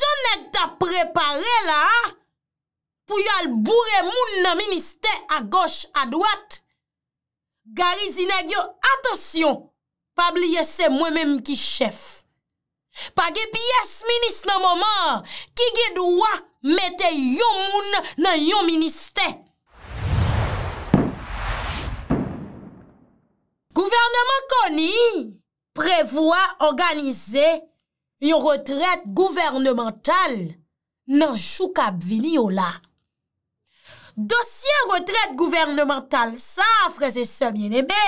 jonek ta prepare la pou yalboure moun nan minister a goshe a dwat, gari zinek yo atasyon pa bli yese mwen menm ki chef. Pa ge piyes minister nan mouman, ki ge dwa mette yon moun nan yon minister. Gouvernement koni prevwa organize yon retret gouvernemental nan chouk ap vini yo la. Dosye retret gouvernemental sa, freze se mjen ebe,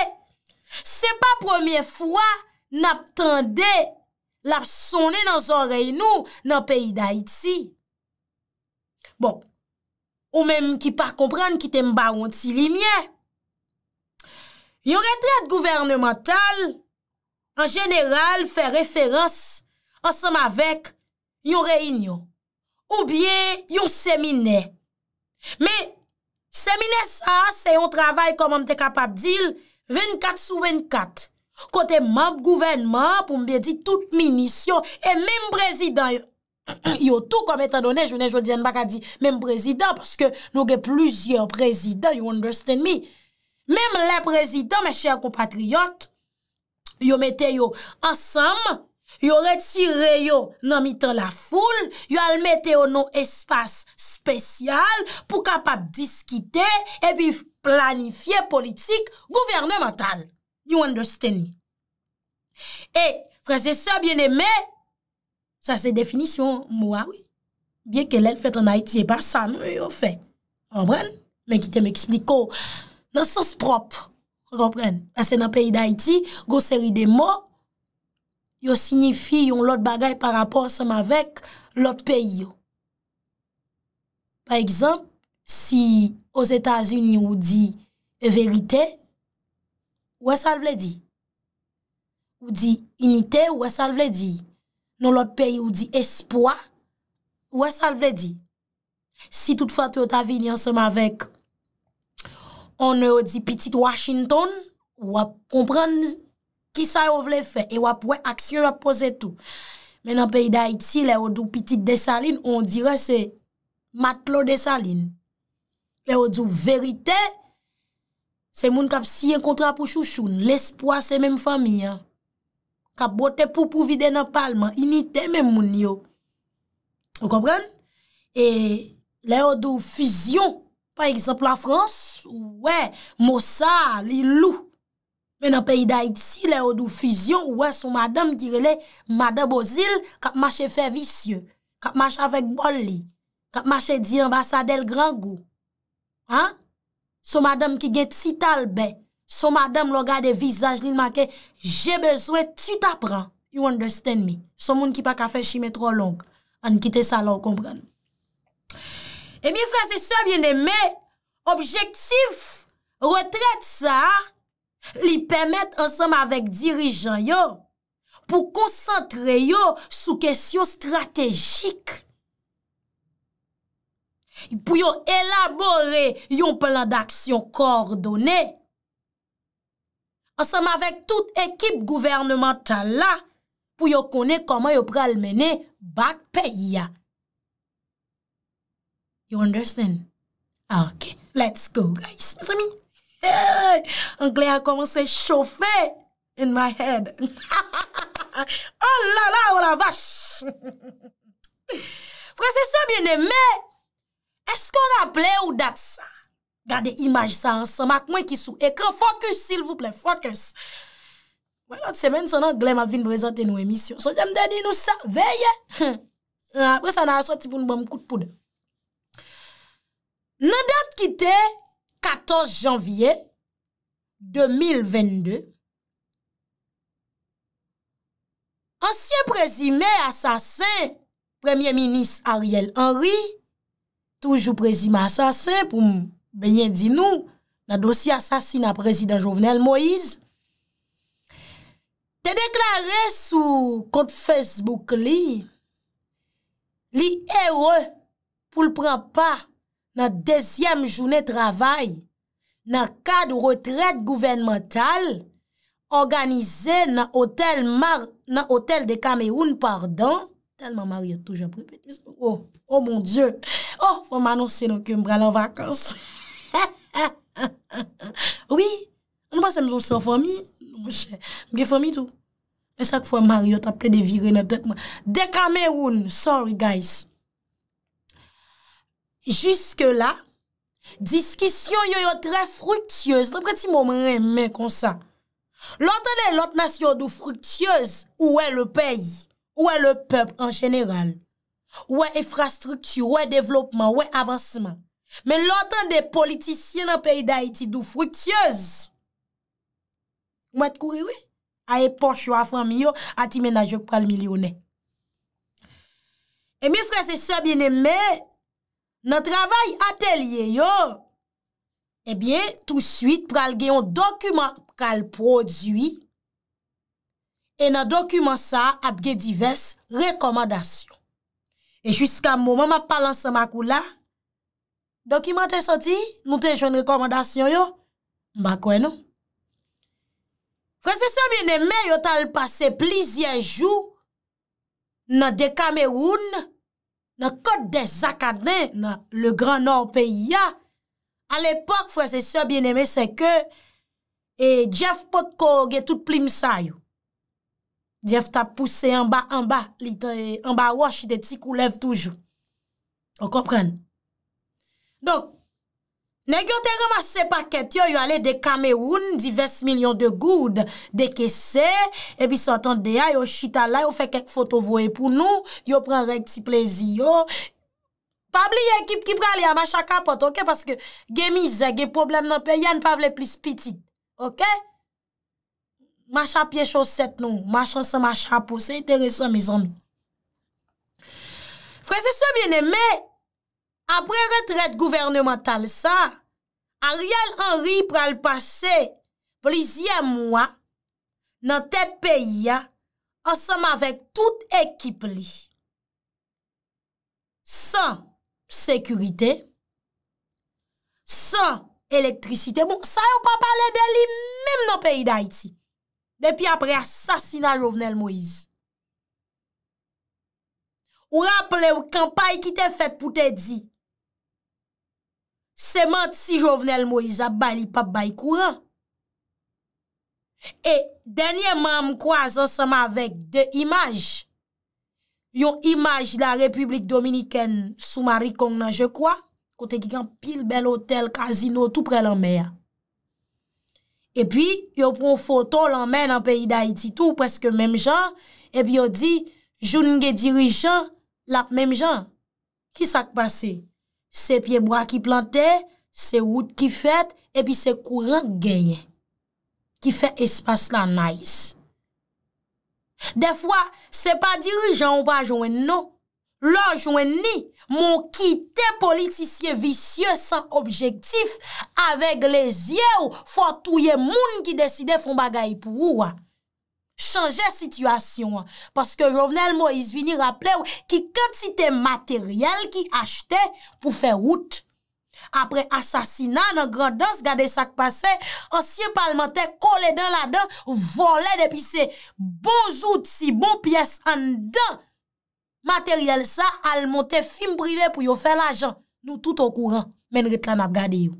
se pa pwemye fwa nap tende lap sonen nan zorey nou nan peyi da iti. Bon, ou menm ki par kompren ki tem ba wanti li mye. Yon retret gouvernemental, an jeneral fe referans ensem avek, yon reynyo. Ou bie, yon seminè. Me, seminè sa, se yon travay kom an te kapab dil, 24 sou 24. Kote map, gouvenman, pou mbe di, tout minisyon, e mem prezidant, yo tou kom etan donè, jwene jwodjen baka di, mem prezidant, paske nou ge pluzye prezidant, you understand me, mem le prezidant, me chèr kom patriyot, yo metè yo ensem, yo retire yo nan mitan la foule, yo al mette yo nan espase spesyal pou kapap diskite e pi planifye politik gouvernemental. You understand me? Eh, e, fwese sa, biene me, sa se definisyon mwa, oui. Bien ke lèl fwete an Haiti e pa sa, nou yo fwe. Anwen, men ki te m ekspliko nan sos prop. Anwen, ase nan peyi d'Haïti, goseri de mò, yo signifi yon lot bagay pa rapor seman vek lot peyi yo. Pa ekzamp, si os Etasini ou di verite, wè sal vle di? Ou di unitè, wè sal vle di? Non lot peyi ou di espwa, wè sal vle di? Si tout fatou ta vilian seman vek, an nou di pitit Washington, wè komprenn Ki sa yo vle fè? E wap wè aksyon, wap pose tout. Men an peyi da iti, le yo dou piti desaline, on dire se matlo desaline. Le yo dou verite, se moun kap si yon kontra pou chouchoun. L'espoi se men mfami ya. Kap bote pou pou vide nan palman, inite men moun yo. Ou kompren? E le yo dou füzyon, pa ekseple la Frans, ou wè, moussa li louk, Mè nan peyi da iti, lè ou dou füzyon, ou wè sou madame ki rele, madame bo zil, kap mache fè visye, kap mache avèk bolli, kap mache di ambasadel grangou. Ha? Sou madame ki gen tital bè, sou madame lo gade vizaj nil manke, jè bezwe, tu t'apran. You understand me? Sou moun ki pa ka fè shime tro long, an kite sa la ou kompran. E mi franse se biene, mè, objektif, retret sa, ha, li pèmèt ansèm avèk dirijan yo pou konsantre yo sou kesyon strategik. Pou yo elabore yon plan d'aksyon kordonè. Ansèm avèk tout ekip gouvernemental la pou yo konè koman yo pral mène bak pey ya. You understand? Ah, ok, let's go guys. Mè sami. Hey, Angle a komanse choufe in my head. Oh la la, oh la vache. Fransese, se biene, me, eskou n'aple ou dat sa? Gade imaj sa ansan, mak mwen ki sou. Ekran, fokus sil vouple, fokus. Mwen not semen, son Angle ma vin brezante nou emisyon. Son jemde di nou sa, veye. Apre sa nan aswati pou nou bon mkout poud. Nan dat kite, 14 janvye 2022, ansyen prezime asasen, Premier Minis Ariel Henry, toujou prezime asasen, pou m benye di nou, nan dosi asasin nan prezident Jovenel Moïse, te deklare sou kote Facebook li, li ere pou l'pren pa, nan desyem jounè travay, nan kad ou retret gouvenmantal, organize nan otel de Kameyoun pardan, telman Mariot touj aprepet. Oh, oh mon dieu, oh, fò manonsen nou kèm bral an vakans. Oui, nou basèm zon son fòmi, mge fòmi tou. E sak fò Mariot aple de vire nan det mwen. De Kameyoun, sorry guys. Juske la, diskisyon yo yo tre fruktyoz, repre ti moun mwen mwen konsa. Lantande lot nasyon do fruktyoz, ouwe le pey, ouwe le pep en general, ouwe infrastruktu, ouwe devlopman, ouwe avansman. Men lantande politisyon an pey da iti do fruktyoz. Mwen te kouri we? A e ponch yo a fami yo, a ti menajok pral milyonen. E mi frase sa bine men, nan travay atelye yo, ebyen eh tout suite pral geyon dokumen pral prodwi, e nan dokumen sa ap gey divers rekomandasyon. E jiska mouman ma palan sa makou la, dokumen te soti, nou te joun rekomandasyon yo, mba kwen nou. Fransesan biye neme yo tal pase plizye jou, nan dekame woun, nan kote de Zakadne, nan le gran nor peyi ya, al epok fwese so bieneme se ke, e Jeff pot kogue tout plim sayo. Jeff ta puse anba anba, anba wosh de ti koulev toujou. O kompren. Dok, Ne gyo te remase paket yo, yo ale de Kamewoun, divers milyon de goud, de kesè, epi sotan de a, yo chita la, yo fe kek foto voe pou nou, yo pren re ti plezi yo. Pabli ye ekip ki pral ya, macha kapot, ok? Paske gemize, ge problem nan pe, yan pabli plis pitit, ok? Macha pie choset nou, machan se macha pou, se ite resan me zon. Frese se biene, me, apre retret gouvernemental sa, Ariel Henry pral pase plizye mwa nan tet peyi ya, ansem avèk tout ekip li. San sekurite, san elektrisite, moun sa yo pa pale de li mèm nan peyi da iti. Depi apre asasina Jovenel Moise. Ou rappele ou kampay ki te fet pou te di, seman ti jovenel Moïse ap bali pap bayi kouran. E denye mam kwa zan seman vek de imaj, yon imaj la Republik Dominiken Soumarik kong nan je kwa, kote ki kan pil bel hotel, kazino, tout pre lanme ya. E pi, yon pon foto lanmen an peyi da Haiti tou, preske mem jan, e pi yo di, joun nge dirijan, lap mem jan. Ki sak pase? Se pieboa ki plante, se wout ki fet, e pi se kouran geye, ki fe espas la naise. De fwa, se pa dirijan ou pa jwen nou, lò jwen ni, moun kite politisye visye san objektif, avek le zye ou fwa touye moun ki deside fon bagay pou ouwa. Chanje situasyon, paske Jovenel Moïse vini rappele ou ki katite materyel ki achete pou fe wout. Apre asasina nan grandans gade sak pase, ansye palmente kole den la den, vole depise. Bon zout si bon piyes an den, materyel sa al monte film prive pou yo fe la jan. Nou tout okouran, men rit lan ap gade yo.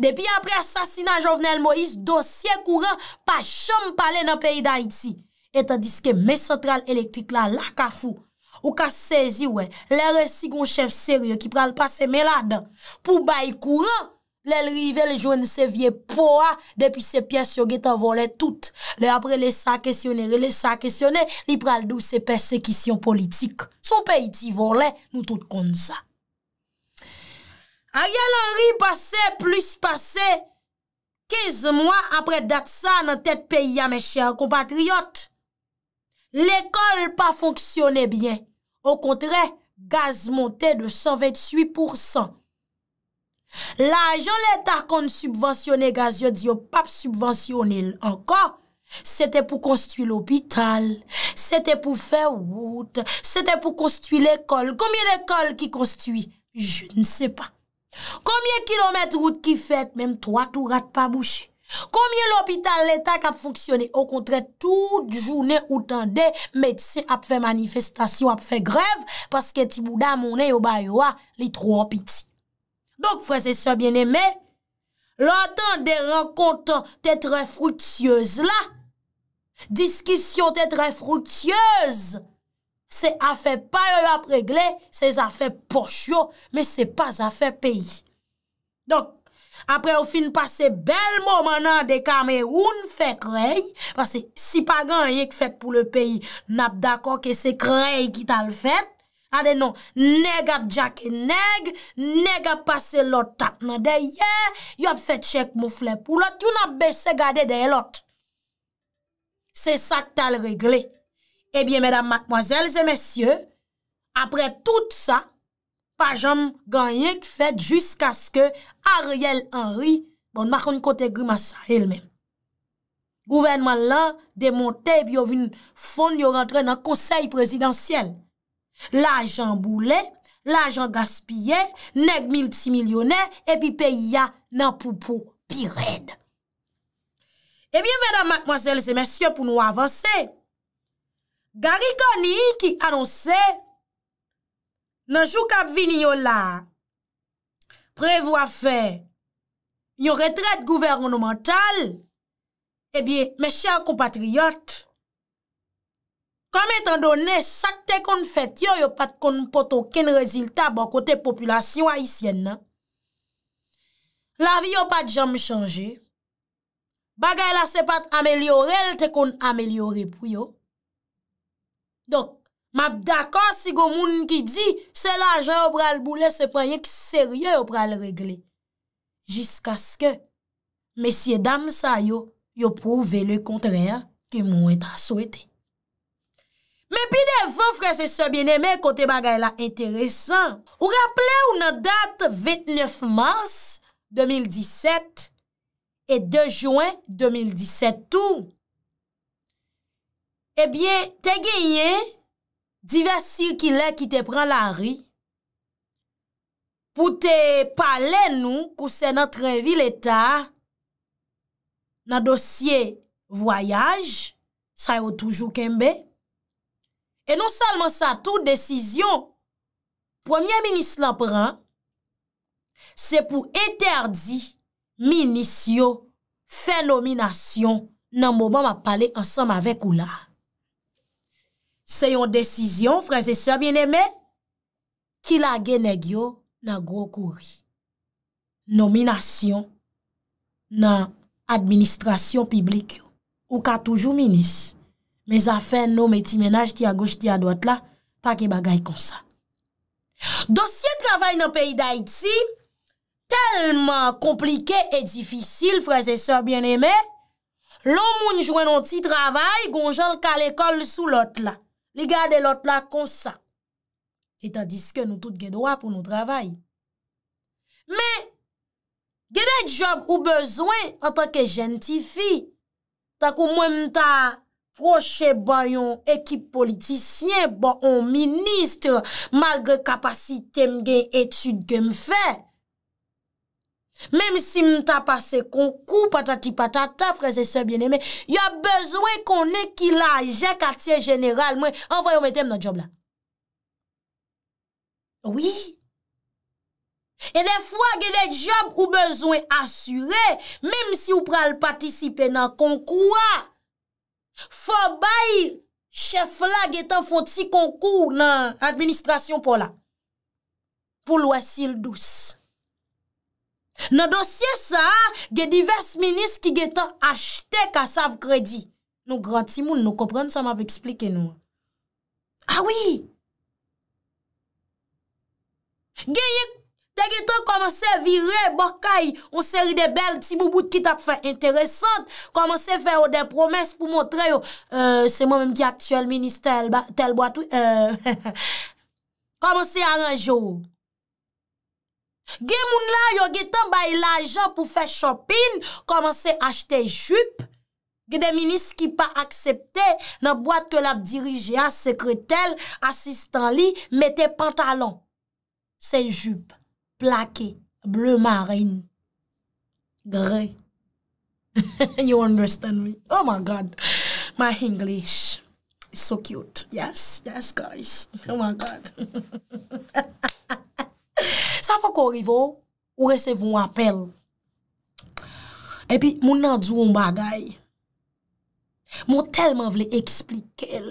Depi apre asasina Jovenel Moïse, dosye kouran pa chom pale nan peyi da iti. Etan diske mesentral elektrik la la ka fou. Ou ka sezi we, lè re sigon chef serye ki pral pa se melade. Pou bayi kouran, lè l'rive lè joen se vie po a, depi se piyes yo geta volè tout. Lè apre lè sa kesyonè, lè sa kesyonè, li pral dou se persekisyon politik. Son peyi ti volè, nou tout kon sa. Ar yal an ri pase, plus pase, 15 mwa apre dat sa nan tet peyi a meche a kompatriot. L'ekol pa fonksyonè byen. O kontre, gaz montè de 128%. La ajon l'Etat kon subwansyonè gaz, yo diyo pap subwansyonè l'enkon. Sète pou konstuy l'opital, sète pou fè wout, sète pou konstuy l'ekol. Koumyen l'ekol ki konstuy? Je nse pa. Koumyen kilometre route ki fèt, mèm 3 tou rat pa bouchè. Koumyen l'hôpital l'état kap fonksyonè, o kontre tout jounè ou tan de medse ap fè manifestasyon ap fè grev, paske ti bouda mounè yo baywa li 3 opiti. Donk fwese se bienemè, lantan de rakontan tètrè frutyez la, diskisyon tètrè frutyez la, Se afe pa yo ap regle, se afe poch yo, me se pa afe peyi. Donk, apre yo fin pase bel moman an de kameroun, fe krey, pase si pagan yek fet pou le peyi, nap dako ke se krey ki tal fet, ade non, neg ap jake neg, neg ap pase lot tak nan de ye, yo ap fet chek mou fle pou lot, yo nap besse gade de lot. Se sak tal regle. Ebyen, mèdam, mèdam, mwazèl, zè mèsyè, apre tout sa, pajam ganyèk fèd jisk aske Ariel Henry bon mèkoun kontè gri mwasa el mèm. Gouvernman lan demonte, biyo vin fon yo rentre nan konsey presidansyèl. L'ajan boule, l'ajan gaspye, neg mil tsi milyonè, epi pe ya nan poupou pi red. Ebyen, eh mèdam, mwazèl, zè mèsyè, pou nou avansè, Gariko ni ki anonse, nanjou kap vini yo la, prevo a fe, yo retret gouvernemental, e bie, me chèr kompatriyot, kom etan donè, sak te kon fèt yo yo pat kon poto ken reziltab an kote populasyon a isyen nan. La vi yo pat jom chanje, bagay la se pat amelyore, el te kon amelyore pou yo. Donk, map daka si go moun ki di, se la jan ou pral boule se panye ki serye ou pral regle. Jiska ske, mesye dam sa yo, yo prouve le kontreya ki moun etan swete. Me pi devan fre se se bineme kote bagay la enteresan. Ou rappele ou nan date 29 mars 2017 e 2 juan 2017 tou. Eh te genye diversi ki lè ki te non pran la ri pou te pale nou kou se nan trevi l'Etat nan dosye voyaj, sa yo toujou kembe. E nou salman sa tou desizyon, pwemye minis la pran, se pou eterdi minis yo fenominasyon nan mouman ma pale ansam avek ou la. Se yon desisyon, frèze sèr bien eme, ki lage neg yo nan gro kouri. Non minasyon nan administrasyon piblik yo. Ou ka toujou minis. Me zafen nou me ti menaj ti a goch, ti a dot la, pa ki bagay konsa. Dosye travay nan peyi da iti, telman komplike e difisil, frèze sèr bien eme, loun moun jwen nonti travay, gonjol ka lekol sou lot la. Li gade lot la konsa, etan diske nou tout gen doa pou nou travay. Me, genet job ou bezwen an tanke jentifi, tak ou mwen mta proche bayon ekip politisyen ba bon, on ministre malge kapasite mge etude gen mfej. Mem si m ta pase konkou, patati patata, freze se bieneme, yo bezwen konen ki la, je katye general, mwen, anvoyon metem nan job la. Oui. E de fwa ge de job ou bezwen asyre, mem si ou pral patisipe nan konkou a, fwa bay, chef la ge tan fwoti konkou nan administrasyon pou la. Pou lwesil dous. Nan dosye sa, gen diverse minis ki gen tan achte kasav kredi. Nou granti moun, nou kompren, sa m ap eksplike nou. Awi! Ah gen yon, te gen tan komanse vire bokay, ou seri de bel, ti bou bout ki tap fè interesant, komanse fè ou de promes pou montre yo, euh, se mou mèm ki aktuel minis tel batou, euh, komanse a ranjou ou. Gè moun la yo gè tan bay l ajan pou fè shopin Komanse achte jup Gè de minis ki pa aksepte Nan boat ke lab dirije a sekretel Asistan li metè pantalon Se jup plake bleu marine Gray You understand me Oh my God My English So cute Yes, yes guys Oh my God Sa fok ou rivo, ou resev ou apel. Epi, moun nan djou m bagay, moun telman vle eksplike el.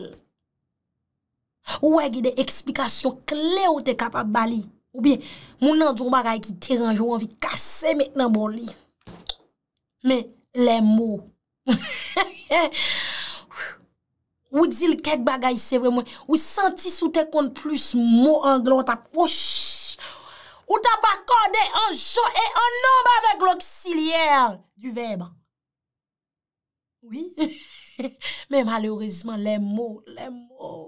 Ou we gide eksplikasyon kle ou te kapab bali. Ou bi, moun nan djou m bagay ki te ranjou anvi kase met nan boli. Me, le mou. Ou di l kek bagay se vremen, ou senti sou te kont plus mou an glon tap, ou sh! Ou tap akorde anjou e anou ba vek l'oksilyer du verba. Oui. Men malourezman, le mou, le mou.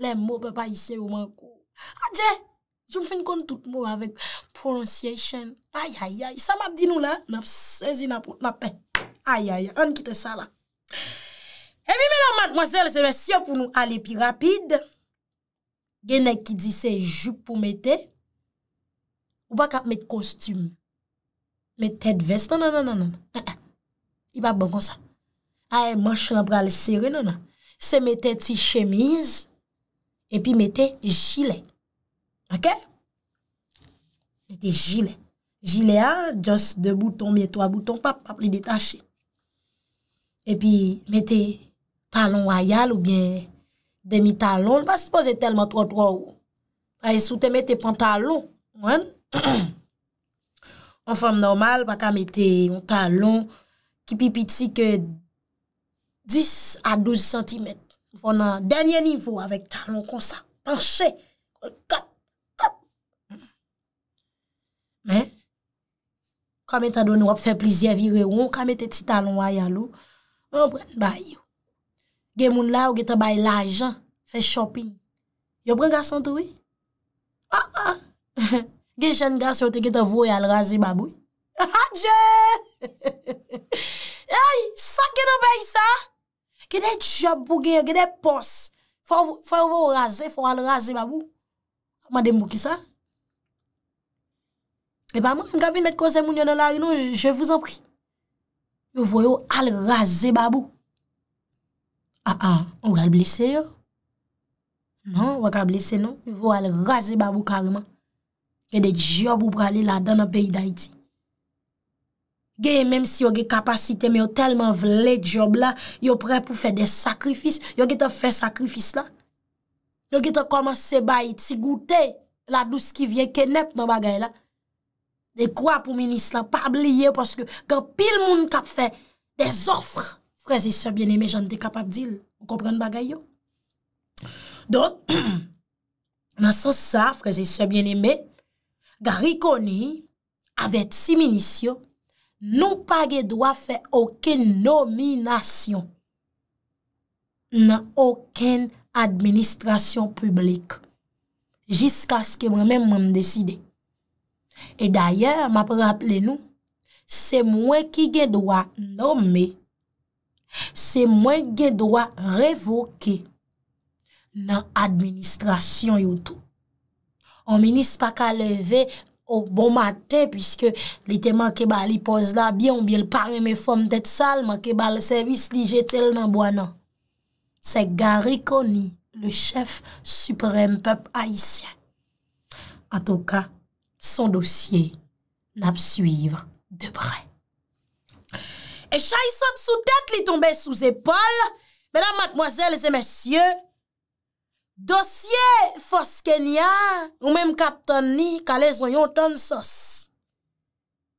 Le mou pe pa yise ou man kou. Adje, joun fin kon tout mou avek prononsyechen. Ayayay, sa map di nou la? Nap sezi nap pe. Ayayay, an kite sa la. Evime la madmozelle, se ve syo pou nou ale pi rapide. Genek ki di se jup pou mete. Ou pa kap met kostum. Met tet vest nan nan nan nan nan. Ah, ah. I pa bon kon sa. A e manche nan pral seri nan nan. Se met tet si chemise. E pi mette jile. Ake? Mete jile. Jile a, just de bouton, met 3 bouton, pap ap li detache. E pi mette talon wayal ou bien demi talon. Pa se pose telman 3-3 ou. A e soute mette pantalon. Mwen. On fèm normal pa kame te yon talon ki pi piti ke 10 a 12 cm. Fèm nan denye nivou avèk talon kon sa panche. Kup, kup. Mè, kame ta doni wap fè plizye vire ou, kame te ti talon waya lou, mè mwen bè yon. Gen moun la ou gen te bè l'ajan fè shopping. Yo bè nga santo wè? Ha, ha, he, he. Gè chèn gè sè ou tè gè tè vò yè al razè babou. Ha, djè! E, sa kè nou pey sa? Gè dè job pou gè, gè dè pos. Fò ou vò al razè, fò ou al razè babou. A, mè dembou ki sa? E, pa mè, mè gè vè mè tè konsè moun yon nan lari nou, jè vò zan pri. Yò vò yò al razè babou. A, ah, a, ah, ou wè al blise yo? Non, wè wè al blise non. Yò vò al razè babou kareman. gen de job ou prale la dan an peyi da iti. Gen menm si yo gen kapasite, men yo telman vle job la, yo pre pou fe de sakrifis, yo gen te fe sakrifis la. Yo gen te komanse bayi ti goute, la douz ki vye kenep nan bagay la. De kwa pou minis la, pa bliye, paske gen pil moun kap fe, de zofre, freze se bien eme, jan te kapap dil, ou kopren bagay yo. Don, nan sens sa, freze se bien eme, Gari koni, avet si minisyon, nou pa gen doa fe oken nominasyon nan oken administrasyon publik. Jiska skè mwen men mwen deside. E dayer, map rappele nou, se mwen ki gen doa nomi, se mwen gen doa revoke nan administrasyon yotou. On menis pa ka leve ou bon mate, pwiske li te manke ba li poz la bi, on bi el pari me fom tet sal, manke ba le servis li jetel nan bo anan. Se gari koni le chef suprem pep Haitien. A tou ka, son dosye nab suivre de bre. E chay sa t sou tet li tombe sou zepol, menam matmoazel zemesye, Dosye fos Kenya, ou mèm kap ton ni, kalè zon yon ton sos.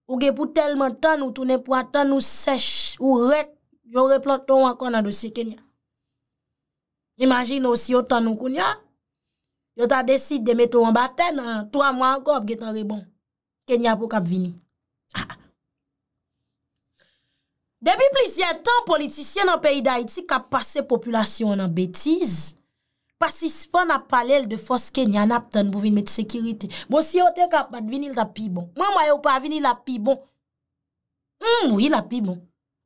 Ou ge pou telman ton, ou tounen pou atan, ou sech, ou rek, yo replant ton wakon nan dosye Kenya. Imagin nou si yo ton nou koun ya, yo ta desid de meto wambaten, an, twa mwa akop ge ton rebon, Kenya pou kap vini. Depi plisye ton, politisyen nan peyi da Haiti kap pase populasyon nan betiz, Pasispan ap palel de fos kenyan ap tan pou vin met sekurite. Bon si yo te kap pat vinil la pi bon. Mwen mwen yo pa vinil la pi bon. Mwen hmm, mwen yi la pi bon.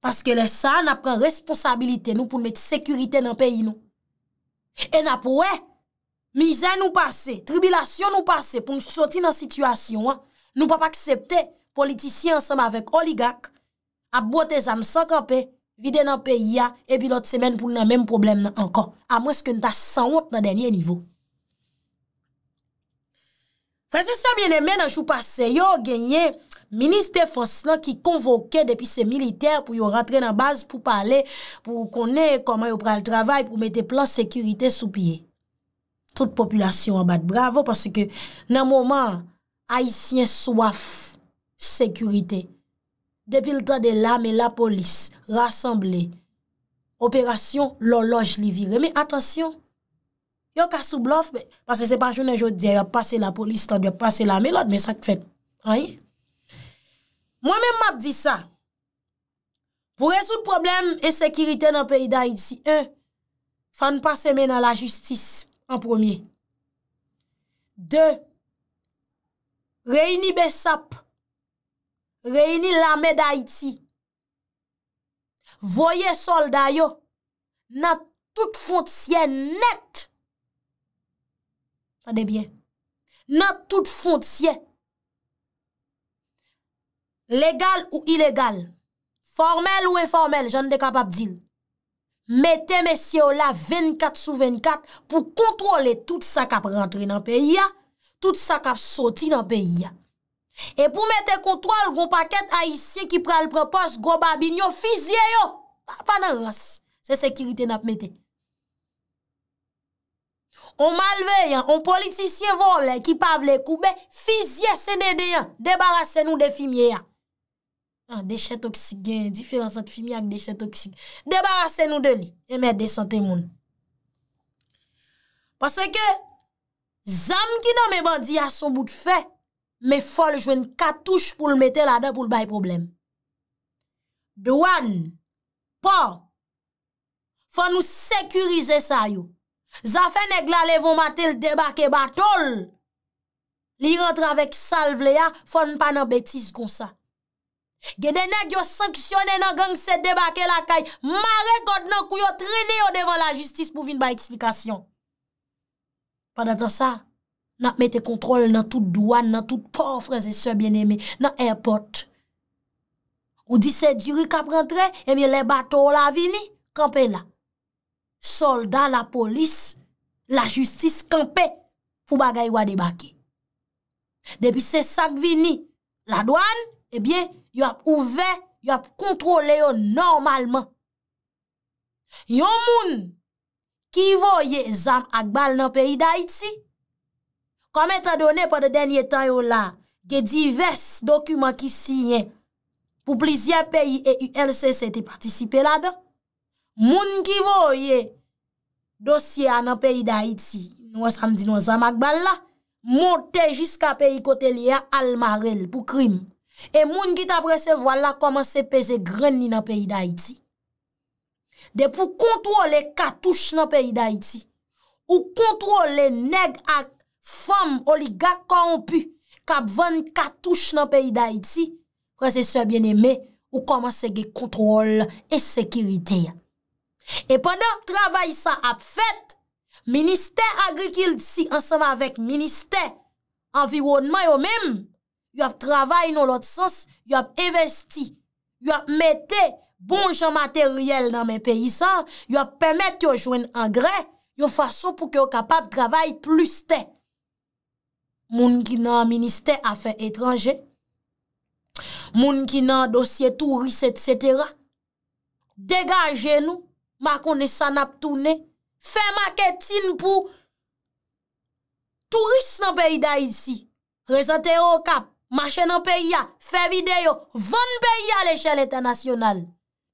Paske le sa an ap pran responsabilite nou pou met sekurite nan peyi nou. E nap wè. Mizen nou pase. Tribilasyon nou pase pou msoti nan situasyon. Nou pa pa aksepte politisyen ansanm avek oligak. A bote zanm sankanpey. vide nan peyi ya, epi lot semen pou nan menm problem nan ankon, a mweske nta san wot nan denye nivou. Fase sa bine men, nan chou pase, yo genye, Ministre Foslan ki konvoke depi se militer, pou yo rentre nan baz pou pale, pou konen koman yo pral travay, pou mette plan sekurite sou piye. Tout populyasyon wabat bravo, parce ke nan mwoman, a yisye soaf, sekurite, Depi l'tan de la, me la polis rasemble. Operasyon loloj li vire. Me, atensyon. Yo ka sou blof, pase se pa jounen joudi, a pase la polis, tan bya pase la me lòd, me sak fèt. Aye? Mwen men map di sa. Pou resout problem e sekiritè nan peyda, yi si, 1. Fan pase men nan la justis, an promye. 2. Reyni besap, 3. reyni la me da iti, voye solda yo, nan tout fonciye net, sa debyen, nan tout fonciye, legal ou ilegal, formel ou eformel, jan de kapap dil, mette mesye yo la 24 sou 24, pou kontrole tout sa kap rentri nan peyi ya, tout sa kap soti nan peyi ya, E pou mette kontrol, gwo paket a isye ki pre al prepos, gwo babi nyo fizye yo. Pa nan rase, se sekiriten ap mette. On malve, yon, on politisye vol, ki pav le koube, fizye senede yon, debarase nou de fimiye yon. Ah, dechet oksig, indiferent san fimiye ak dechet oksig. Debarase nou de li, e mè de sante moun. Pasè ke, zanm ki nan mè bandi a son bout fè, Me fol, jwen katouche pou l mette la da pou l bay problem. Douan, pa, fò nou sekurize sa yo. Zafen e glal evo mate l debake batol. Li rentre avek sal vle ya, fò nou pa nan betis kon sa. Gede nek yo sanksyone nan geng se debake la kay, mare kod nan kou yo trenye yo devan la justice pou vin bay eksplikasyon. Panat an sa, Nan mette kontrol nan tout douan, nan tout pofre, zese bien eme, nan airport. Ou di se djiri kap rentre, eme le bato la vini, kampe la. Soldat la polis, la justis kampe, fou bagay wadebake. Depi se sak vini, la douan, ebyen, eh yo ap ouve, yo ap kontrole yo normalman. Yon moun, ki voye zam akbal nan peyi da iti, Kame ta done pa de denye tan yo la ge divers dokumen ki siye pou plizye peyi e ULCC te patisipe la da. Moun ki vo ye dosye anan peyi da iti, nou asamdi nou zamak bal la, monte jiska peyi kote li ya almarel pou krim. E moun ki ta prese vwa la koman se peze gren ni nan peyi da iti. De pou kontro le katouche nan peyi da iti, ou kontro le neg ak Fom, oligak ka ou pu, kapvan katouche nan peyi da iti, kwa se se bieneme, ou koman se ge kontrol e sekirite. E pwanda, travay sa ap fet, Ministè Agrikil disi, ansama vek Ministè Environnement yo mèm, yo ap travay nou lot sens, yo ap investi, yo ap mette bonjan materyel nan men peyi sa, yo ap pwemet yo jwen angrè, yo fwa sou pou ki yo kapap travay plus tè. moun ki nan minister afe etranje, moun ki nan dosye touriste, et cetera, degaje nou, makon ne sanap toune, fe maketin pou touriste nan peyi da iti, rezante yo kap, mache nan peyi ya, fe videyo, van peyi ya lechel etanasyonal.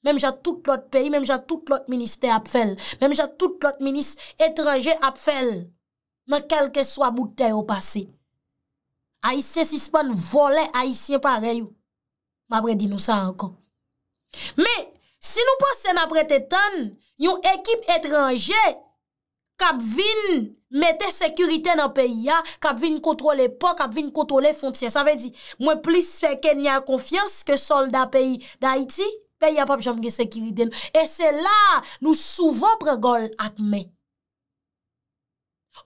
Mem jat tout lot peyi, mem jat tout lot minister ap fel, mem jat tout lot minister etranje ap fel, nan kelke swa boutè yo pasey. Aisyen sispon volen aisyen pareyo. Mabre di nou sa ankon. Me, si nou pasen apre tetan, yon ekip etranje kapvin mette sekurite nan peyi ya, kapvin kontrole pok, kapvin kontrole fontien. Sa ve di, mwen plis fe ken ya konfians ke solda peyi da iti, peyi apap jom ge sekurite nou. E se la, nou souvan pregol ak men.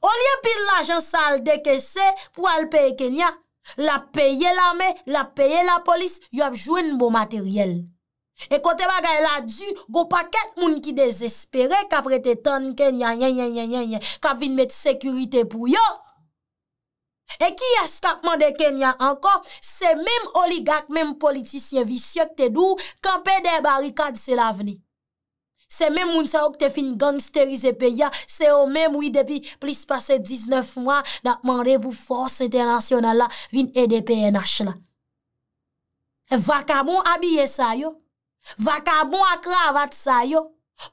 Onye pil la jan sa al deke se pou al peye Kenya, la peye la me, la peye la polis, yo ap jwen bo materyel. E kote bagay la du, go paket moun ki desespere kap rete ton Kenya, nyen, nyen, nyen, nyen, kap vin met sekurite pou yo. E ki eskapman de Kenya anko, se mem oligak, mem politisyen visyok te dou, kampe de barikad se la veni. Se men moun sa yo k te fin gangsterize pe ya, se yo men mou yi depi plis pase 19 mwa na mande pou force internasyonala vin EDP-NH la. Vakabon abye sa yo, vakabon akravat sa yo,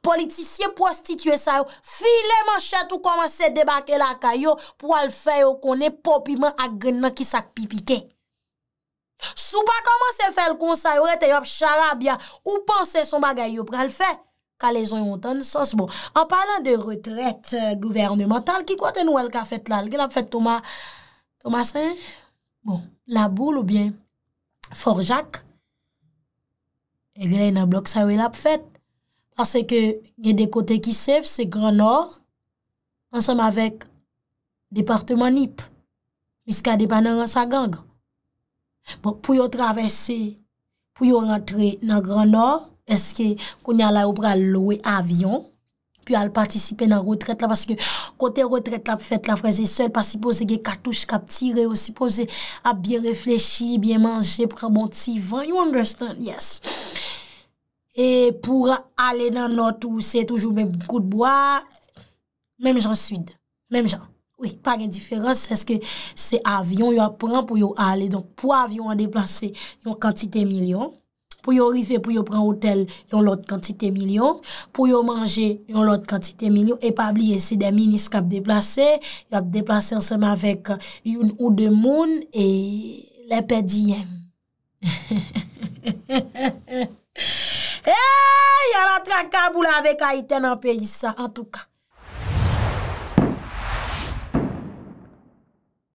politisye prostitye sa yo, fi le manchet ou komanse debake la ka yo pou al fe yo konen popiman agrenan ki sak pipike. Sou pa komanse fel kon sa yo rete yo ap charab ya ou panse son bagay yo pou al fe yo. ka le zon yon ton sos. Bon, an palan de retret euh, gouvernemental, ki kwa te nou el ka fet lal, gel ap fet Tomasen, bon, la bou lou bien, Forjac, e eh gelay nan blok sawe l ap fet, ase ke gen de kote ki sef, se Granor, ansam avek departement Nip, miska depan nan Ransagang. Bon, pou yo travesse, pou yo rentre nan Granor, Eske konya la ou pral lowe avyon, pi al patisipe nan rotret la, paske kote rotret la, fet la fraze sel, pasipose ge katouche kap tire, osipose ap bien reflechi, bien manje, pral bon ti van, you understand, yes. E pou alen nan not ou se toujou men kout boya, men jan sud, men jan, oui, pa gen diferans, eske se avyon yo ap pran pou yo alen, pou avyon yo an deplase, yo kantite milyon, pou yon rife pou yon pran hotel, yon lot kantite milyon, pou yon manje, yon lot kantite milyon, epabliye se de minis kap deplase, kap deplase ansama vek yon ou de moun, e lepe diyem. Eyy, yon la trakabou la vek a iten an peyi sa, an touka.